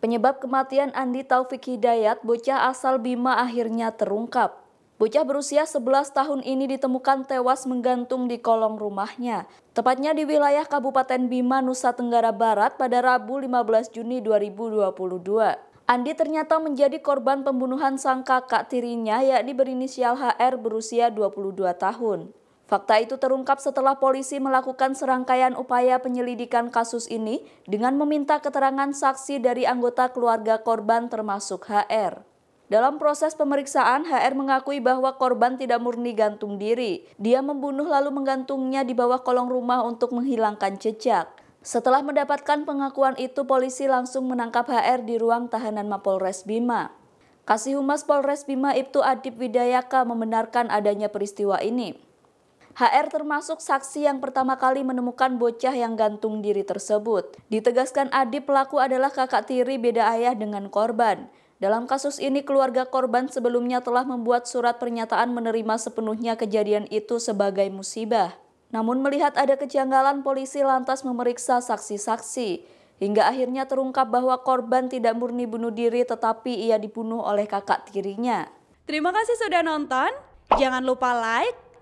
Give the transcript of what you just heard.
Penyebab kematian Andi Taufik Hidayat, bocah asal Bima akhirnya terungkap. Bocah berusia 11 tahun ini ditemukan tewas menggantung di kolong rumahnya, tepatnya di wilayah Kabupaten Bima, Nusa Tenggara Barat pada Rabu 15 Juni 2022. Andi ternyata menjadi korban pembunuhan sang kakak tirinya yakni berinisial HR berusia 22 tahun. Fakta itu terungkap setelah polisi melakukan serangkaian upaya penyelidikan kasus ini dengan meminta keterangan saksi dari anggota keluarga korban termasuk HR. Dalam proses pemeriksaan, HR mengakui bahwa korban tidak murni gantung diri. Dia membunuh lalu menggantungnya di bawah kolong rumah untuk menghilangkan jejak. Setelah mendapatkan pengakuan itu, polisi langsung menangkap HR di ruang tahanan Mapolres Bima. Kasih Humas Polres Bima Ibtu Adib Widayaka membenarkan adanya peristiwa ini. HR termasuk saksi yang pertama kali menemukan bocah yang gantung diri tersebut. Ditegaskan Adi pelaku adalah kakak tiri beda ayah dengan korban. Dalam kasus ini, keluarga korban sebelumnya telah membuat surat pernyataan menerima sepenuhnya kejadian itu sebagai musibah. Namun melihat ada kejanggalan, polisi lantas memeriksa saksi-saksi. Hingga akhirnya terungkap bahwa korban tidak murni bunuh diri tetapi ia dibunuh oleh kakak tirinya. Terima kasih sudah nonton. Jangan lupa like,